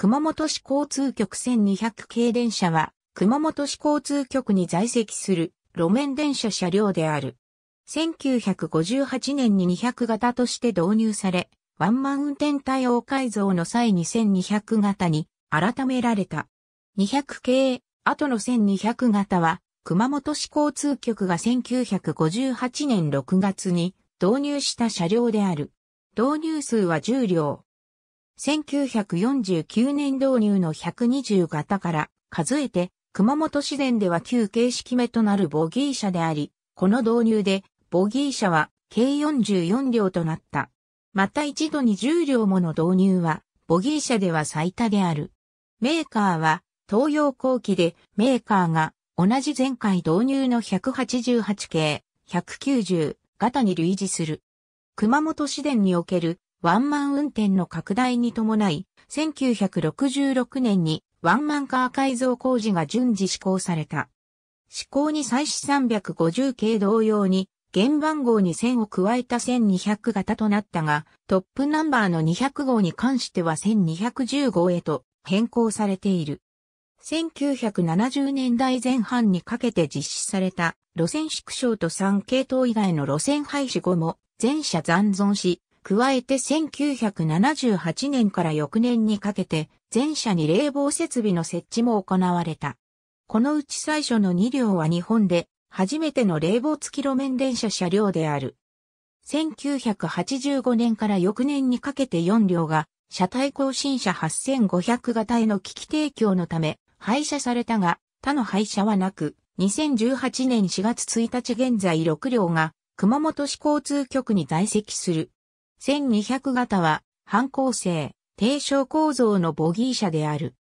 熊本市交通局1200系電車は、熊本市交通局に在籍する路面電車車両である。1958年に200型として導入され、ワンマン運転対応改造の際に1200型に改められた。200系、後の1200型は、熊本市交通局が1958年6月に導入した車両である。導入数は10両。1949年導入の120型から数えて、熊本市電では旧形式目となるボギー車であり、この導入でボギー車は計44両となった。また一度に10両もの導入は、ボギー車では最多である。メーカーは、東洋後期でメーカーが同じ前回導入の188系、190型に類似する。熊本市電におけるワンマン運転の拡大に伴い、1966年にワンマンカー改造工事が順次施行された。施行に際し350系同様に、原番号に1000を加えた1200型となったが、トップナンバーの200号に関しては1210号へと変更されている。1970年代前半にかけて実施された路線縮小と3系統以外の路線廃止後も全車残存し、加えて1978年から翌年にかけて、全社に冷房設備の設置も行われた。このうち最初の2両は日本で、初めての冷房付き路面電車車両である。1985年から翌年にかけて4両が、車体更新車8500型への機器提供のため、廃車されたが、他の廃車はなく、2018年4月1日現在6両が、熊本市交通局に在籍する。1200型は、半構成、低床構造のボギー車である。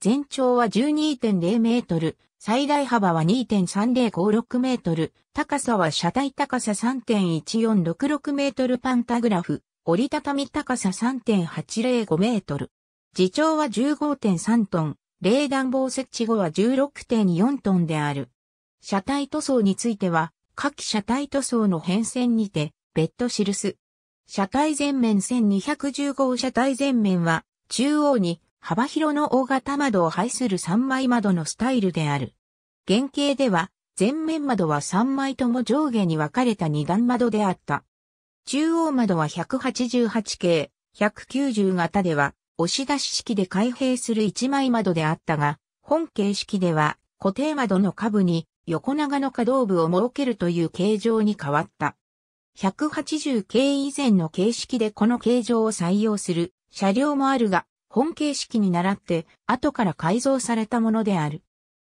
全長は12.0メートル、最大幅は2.3056メートル、高さは車体高さ3.1466メートルパンタグラフ、折りたたみ高さ3.805メートル。自重は15.3トン、冷暖房設置後は16.4トンである。車体塗装については、下記車体塗装の変遷にて、別途記す。車体前面1 2 1 5車体前面は、中央に幅広の大型窓を配する3枚窓のスタイルである。原型では、前面窓は3枚とも上下に分かれた2段窓であった。中央窓は188系、190型では、押し出し式で開閉する1枚窓であったが、本形式では固定窓の下部に横長の可動部を設けるという形状に変わった。180系以前の形式でこの形状を採用する車両もあるが、本形式に倣って後から改造されたものである。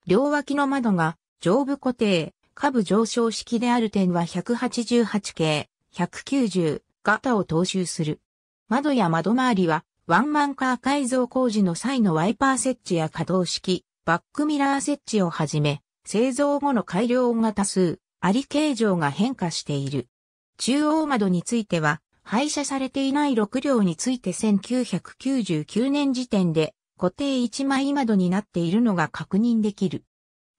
両脇の窓が上部固定、下部上昇式である点は188系、190型を踏襲する。窓や窓周りはワンマンカー改造工事の際のワイパー設置や可動式、バックミラー設置をはじめ、製造後の改良が多数、あり形状が変化している。中央窓については、廃車されていない6両について1999年時点で固定1枚窓になっているのが確認できる。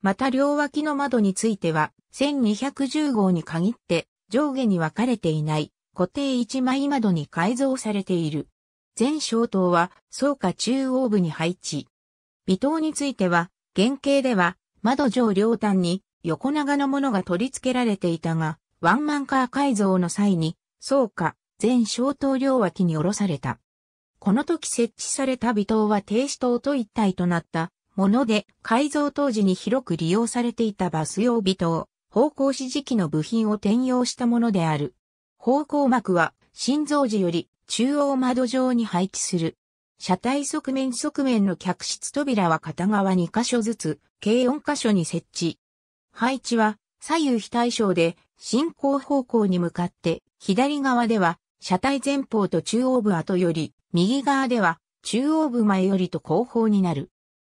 また両脇の窓については1210号に限って上下に分かれていない固定1枚窓に改造されている。全小灯は草加中央部に配置。微灯については原型では窓上両端に横長のものが取り付けられていたが、ワンマンカー改造の際に、う下、全小灯両脇に下ろされた。この時設置された微灯は停止灯と一体となったもので、改造当時に広く利用されていたバス用微灯。方向指示器の部品を転用したものである。方向膜は、心臓時より中央窓上に配置する。車体側面側面の客室扉は片側2箇所ずつ、計4箇所に設置。配置は左右非対称で、進行方向に向かって、左側では、車体前方と中央部後より、右側では、中央部前よりと後方になる。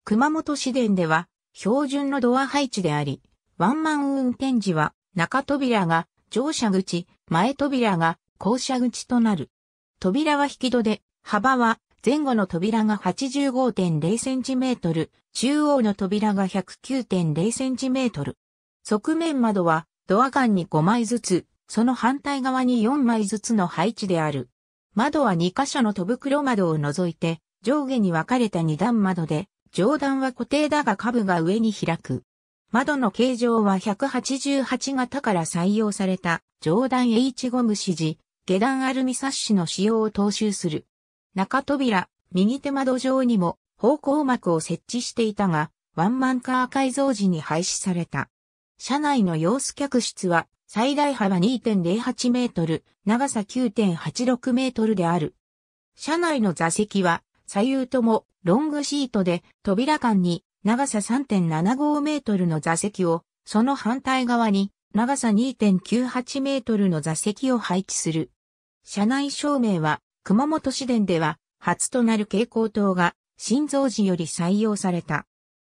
熊本市電では、標準のドア配置であり、ワンマン運転時は、中扉が乗車口、前扉が降車口となる。扉は引き戸で、幅は前後の扉が 85.0cm、中央の扉が 109.0cm。側面窓はドアガンに5枚ずつ、その反対側に4枚ずつの配置である。窓は2箇所の戸袋窓を除いて、上下に分かれた2段窓で、上段は固定だが下部が上に開く。窓の形状は188型から採用された上段 H ゴム指示、下段アルミサッシの使用を踏襲する。中扉、右手窓上にも方向膜を設置していたが、ワンマンカー改造時に廃止された。車内の様子客室は最大幅2.08メートル、長さ9.86メートルである。車内の座席は左右ともロングシートで扉間に長さ3.75メートルの座席を、その反対側に長さ2.98メートルの座席を配置する。車内照明は熊本市電では初となる蛍光灯が心臓時より採用された。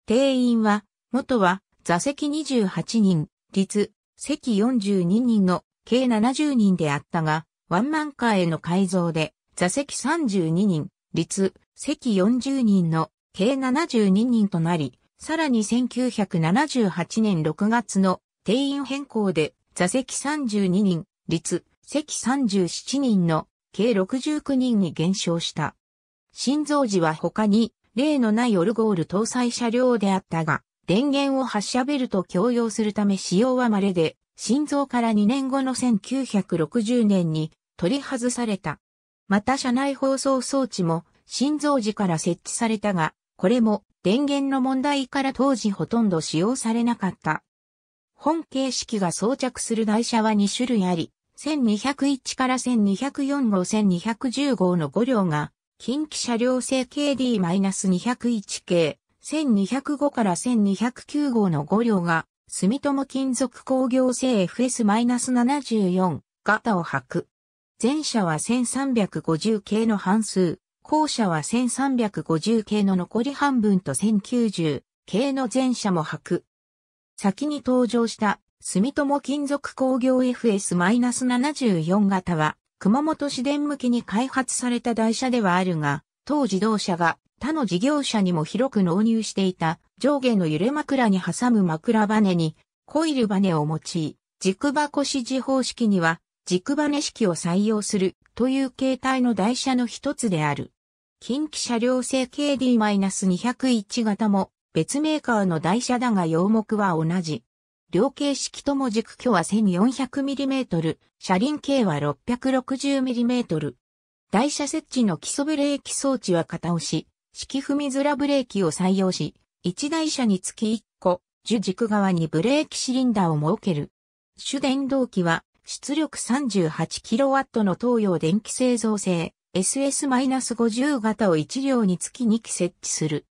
定員は元は座席28人、率、席42人の計70人であったが、ワンマンカーへの改造で、座席32人、率、席40人の計72人となり、さらに1978年6月の定員変更で、座席32人、率、席37人の計69人に減少した。心臓時は他に、例のないオルゴール搭載車両であったが、電源を発射ベルと共用するため使用は稀で、心臓から2年後の1960年に取り外された。また車内放送装置も心臓時から設置されたが、これも電源の問題から当時ほとんど使用されなかった。本形式が装着する台車は2種類あり、1201から1204号1210号の5両が、近畿車両製 KD-201 系、1205から1209号の5両が、住友金属工業製 FS-74 型を履く。前者は1350系の半数、後者は1350系の残り半分と1090系の前者も履く。先に登場した住友金属工業 FS-74 型は、熊本市電向きに開発された台車ではあるが、当自動車が他の事業者にも広く納入していた上下の揺れ枕に挟む枕バネにコイルバネを用い、軸箱指示方式には軸バネ式を採用するという形態の台車の一つである。近畿車両製 KD-201 型も別メーカーの台車だが用目は同じ。両形式とも軸距は 1400mm、車輪径は 660mm。台車設置の基礎ブレーキ装置は片押し、式踏みずらブレーキを採用し、1台車につき1個、樹軸側にブレーキシリンダーを設ける。主電動機は出力 38kW の東洋電気製造製 SS-50 型を1両につき2機設置する。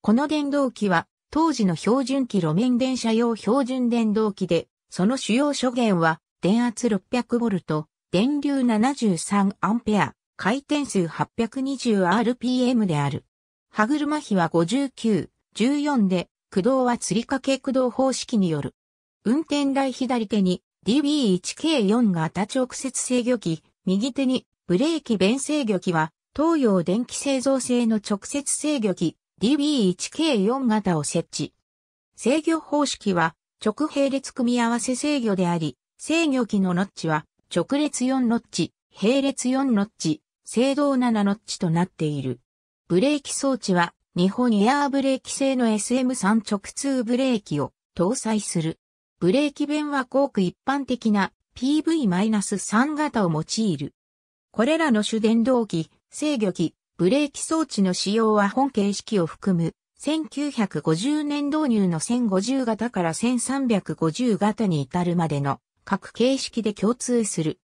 この電動機は当時の標準機路面電車用標準電動機で、その主要諸元は電圧 600V、電流 73A、回転数 820rpm である。歯車比は59、14で、駆動は釣り掛け駆動方式による。運転台左手に DB1K4 型直接制御機、右手にブレーキ弁制御機は、東洋電気製造製の直接制御機 DB1K4 型を設置。制御方式は直並列組み合わせ制御であり、制御機のノッチは直列4ノッチ、並列4ノッチ、制動7ノッチとなっている。ブレーキ装置は日本エアーブレーキ製の SM3 直通ブレーキを搭載する。ブレーキ弁は航く一般的な PV-3 型を用いる。これらの主電動機、制御機、ブレーキ装置の使用は本形式を含む1950年導入の1050型から1350型に至るまでの各形式で共通する。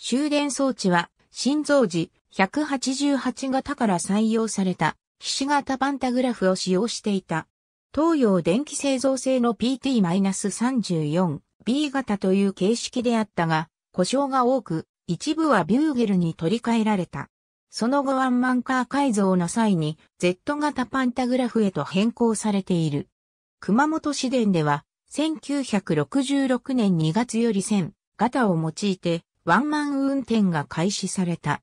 終電装置は心臓時、188型から採用された、騎士形パンタグラフを使用していた。東洋電気製造製の PT-34B 型という形式であったが、故障が多く、一部はビューゲルに取り替えられた。その後ワンマンカー改造の際に Z 型パンタグラフへと変更されている。熊本市電では1966年2月より1000型を用いてワンマン運転が開始された。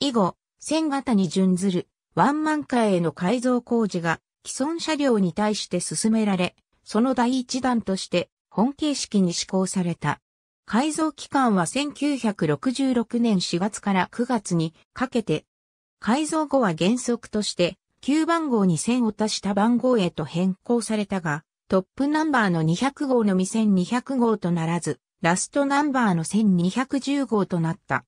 以後、線型に準ずるワンマンカーへの改造工事が既存車両に対して進められ、その第一弾として本形式に施行された。改造期間は1966年4月から9月にかけて、改造後は原則として9番号に線を足した番号へと変更されたが、トップナンバーの200号のみ1200号とならず、ラストナンバーの1210号となった。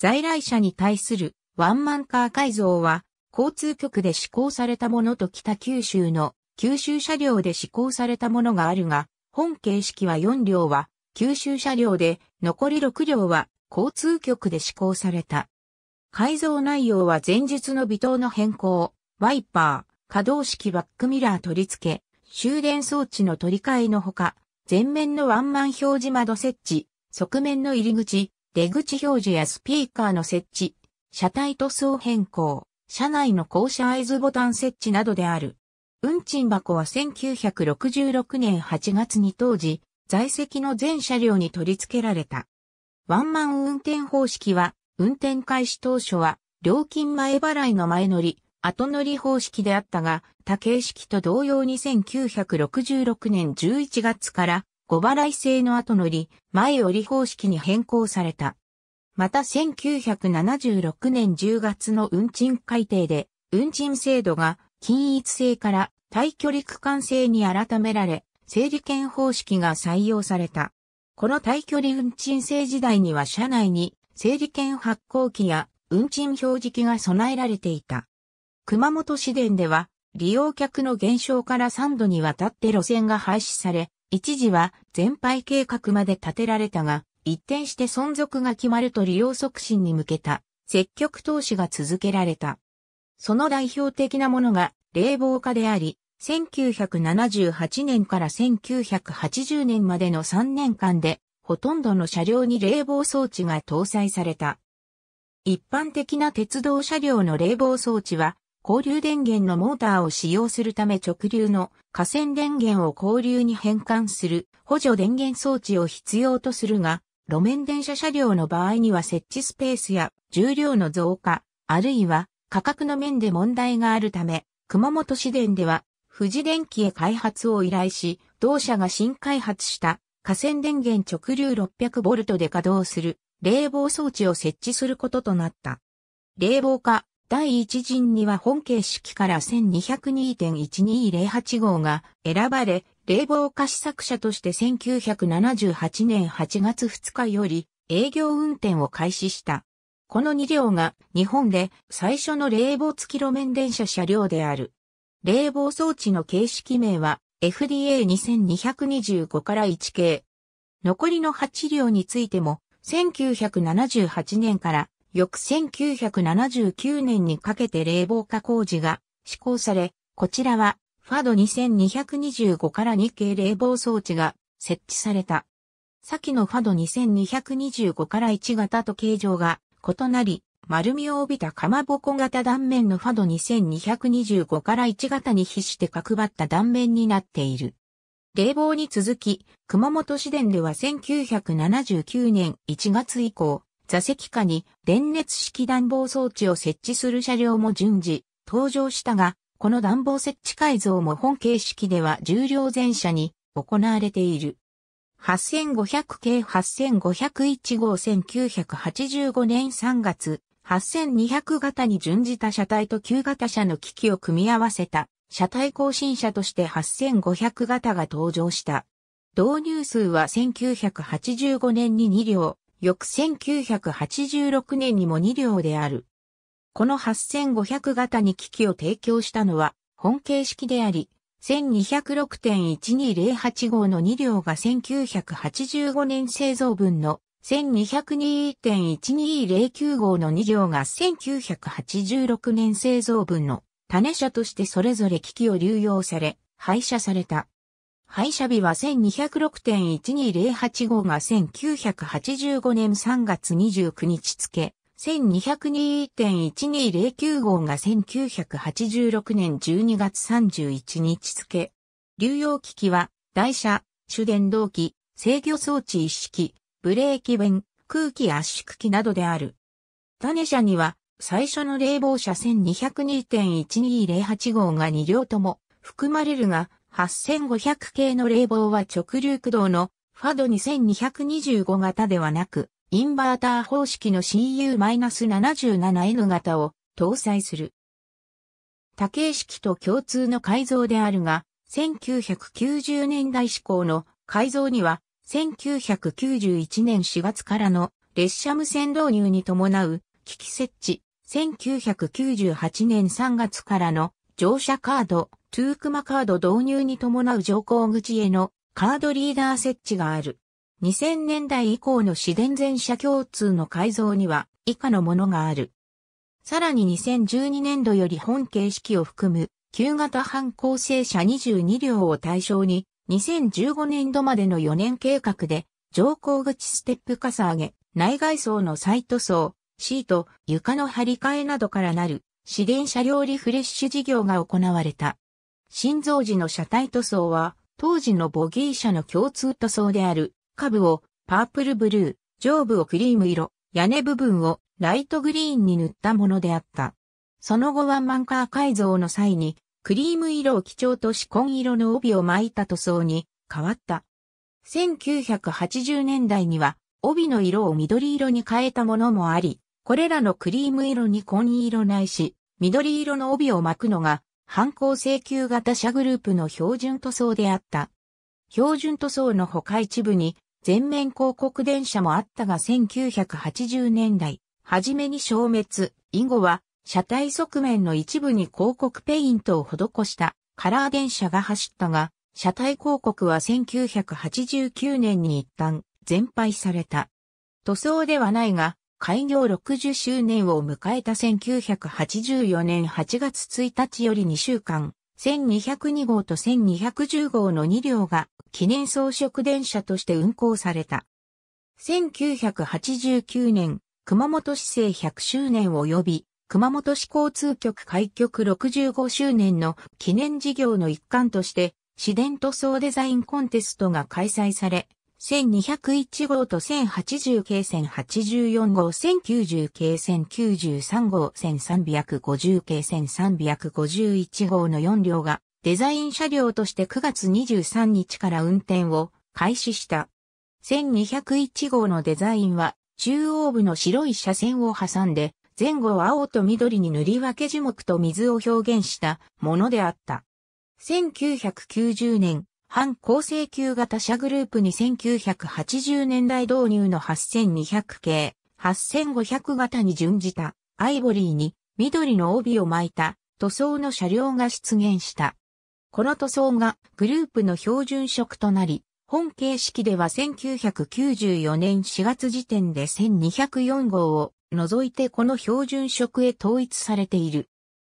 在来車に対するワンマンカー改造は、交通局で施行されたものと北九州の九州車両で施行されたものがあるが、本形式は4両は九州車両で、残り6両は交通局で施行された。改造内容は前述の微糖の変更、ワイパー、可動式バックミラー取り付け、終電装置の取り替えのほか、前面のワンマン表示窓設置、側面の入り口、出口表示やスピーカーの設置、車体塗装変更、車内の降車合図ボタン設置などである。運賃箱は1966年8月に当時、在籍の全車両に取り付けられた。ワンマン運転方式は、運転開始当初は、料金前払いの前乗り、後乗り方式であったが、他形式と同様に1966年11月から5払い制の後乗り、前折り方式に変更された。また1976年10月の運賃改定で、運賃制度が均一制から対距離区間制に改められ、整理券方式が採用された。この対距離運賃制時代には車内に整理券発行機や運賃表示機が備えられていた。熊本市電では利用客の減少から3度にわたって路線が廃止され、一時は全廃計画まで立てられたが、一転して存続が決まると利用促進に向けた積極投資が続けられた。その代表的なものが冷房化であり、1978年から1980年までの3年間で、ほとんどの車両に冷房装置が搭載された。一般的な鉄道車両の冷房装置は、交流電源のモーターを使用するため直流の河川電源を交流に変換する補助電源装置を必要とするが、路面電車車両の場合には設置スペースや重量の増加、あるいは価格の面で問題があるため、熊本市電では富士電機へ開発を依頼し、同社が新開発した河川電源直流 600V で稼働する冷房装置を設置することとなった。冷房化、第一陣には本形式から1202.1208号が選ばれ、冷房化施作者として1978年8月2日より営業運転を開始した。この2両が日本で最初の冷房付き路面電車車両である。冷房装置の形式名は FDA2225 から1系。残りの8両についても1978年から翌1979年にかけて冷房化工事が施行され、こちらはファド2225から2系冷房装置が設置された。先のファド2225から1型と形状が異なり、丸みを帯びたかまぼこ型断面のファド2225から1型に比して角張った断面になっている。冷房に続き、熊本市電では1979年1月以降、座席下に電熱式暖房装置を設置する車両も順次登場したが、この暖房設置改造も本形式では重量前車に行われている。8500系8501号1985年3月、8200型に準じた車体と旧型車の機器を組み合わせた車体更新車として8500型が登場した。導入数は1985年に2両、翌1986年にも2両である。この8500型に機器を提供したのは、本形式であり、1206.12085号の2両が1985年製造分の1202.1209号の2両が1986年製造分の種車としてそれぞれ機器を流用され、廃車された。廃車日は1206.12085号が1985年3月29日付、1202.1209号が1986年12月31日付。流用機器は、台車、主電動機、制御装置一式、ブレーキ弁、空気圧縮機などである。種車には、最初の冷房車1202.1208号が2両とも含まれるが、8500系の冷房は直流駆動のファド2225型ではなく、インバーター方式の CU-77N 型を搭載する。多形式と共通の改造であるが、1990年代志向の改造には、1991年4月からの列車無線導入に伴う機器設置、1998年3月からの乗車カード、トゥークマカード導入に伴う乗降口へのカードリーダー設置がある。2000年代以降の市電全車共通の改造には以下のものがある。さらに2012年度より本形式を含む旧型反構成車22両を対象に2015年度までの4年計画で乗降口ステップかさ上げ、内外装のサイト層、シート、床の張り替えなどからなる、市電車両リフレッシュ事業が行われた。心臓時の車体塗装は、当時のボギー車の共通塗装である、下部をパープルブルー、上部をクリーム色、屋根部分をライトグリーンに塗ったものであった。その後ワンマンカー改造の際に、クリーム色を基調とし紺色の帯を巻いた塗装に変わった。1980年代には、帯の色を緑色に変えたものもあり、これらのクリーム色に紺色ないし、緑色の帯を巻くのが反抗請求型車グループの標準塗装であった。標準塗装の他一部に全面広告電車もあったが1980年代、初めに消滅、以後は車体側面の一部に広告ペイントを施したカラー電車が走ったが、車体広告は1989年に一旦全廃された。塗装ではないが、開業60周年を迎えた1984年8月1日より2週間、1202号と1210号の2両が記念装飾電車として運行された。1989年、熊本市政100周年及び、熊本市交通局開局65周年の記念事業の一環として、市電塗装デザインコンテストが開催され、1201号と1080系1084号、1090系1093号、1350系1351号の4両がデザイン車両として9月23日から運転を開始した。1201号のデザインは中央部の白い車線を挟んで前後を青と緑に塗り分け樹木と水を表現したものであった。1990年反構成級型車グループに1980年代導入の8200系、8500型に準じた、アイボリーに緑の帯を巻いた塗装の車両が出現した。この塗装がグループの標準色となり、本形式では1994年4月時点で1204号を除いてこの標準色へ統一されている。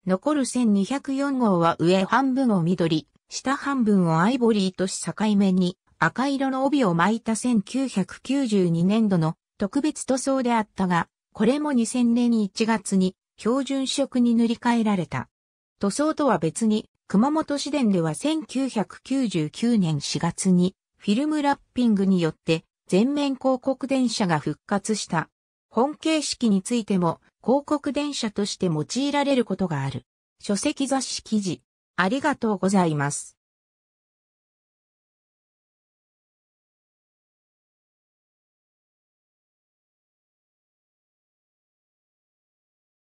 残る1204号は上半分を緑、下半分をアイボリーとし境目に赤色の帯を巻いた1992年度の特別塗装であったが、これも2000年1月に標準色に塗り替えられた。塗装とは別に、熊本市電では1999年4月にフィルムラッピングによって全面広告電車が復活した。本形式についても広告電車として用いられることがある。書籍雑誌記事、ありがとうございます。